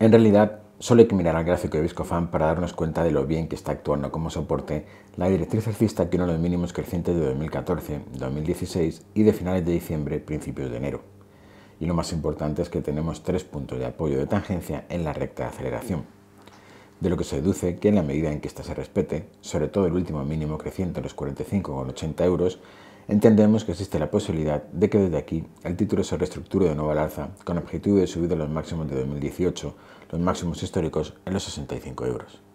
En realidad, solo hay que mirar al gráfico de Viscofan para darnos cuenta de lo bien que está actuando como soporte la directriz alcista que uno de los mínimos crecientes de 2014, 2016 y de finales de diciembre, principios de enero. Y lo más importante es que tenemos tres puntos de apoyo de tangencia en la recta de aceleración. De lo que se deduce que en la medida en que ésta se respete, sobre todo el último mínimo creciente, los 80 euros, entendemos que existe la posibilidad de que desde aquí el título se reestructure de nuevo alza con objetivo de subir de los máximos de 2018, los máximos históricos, en los 65 euros.